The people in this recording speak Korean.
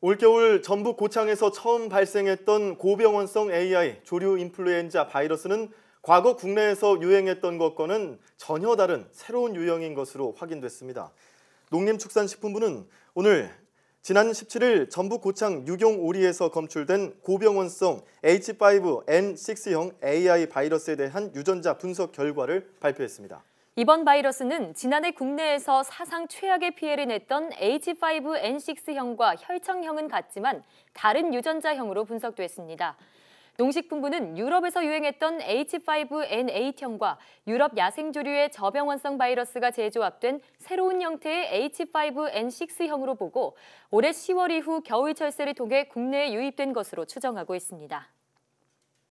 올겨울 전북 고창에서 처음 발생했던 고병원성 AI 조류 인플루엔자 바이러스는 과거 국내에서 유행했던 것과는 전혀 다른 새로운 유형인 것으로 확인됐습니다. 농림축산식품부는 오늘 지난 17일 전북 고창 유경 오리에서 검출된 고병원성 H5N6형 AI 바이러스에 대한 유전자 분석 결과를 발표했습니다. 이번 바이러스는 지난해 국내에서 사상 최악의 피해를 냈던 H5N6형과 혈청형은 같지만 다른 유전자형으로 분석됐습니다. 농식품부는 유럽에서 유행했던 H5N8형과 유럽 야생조류의 저병원성 바이러스가 재조합된 새로운 형태의 H5N6형으로 보고 올해 10월 이후 겨울 철새를 통해 국내에 유입된 것으로 추정하고 있습니다.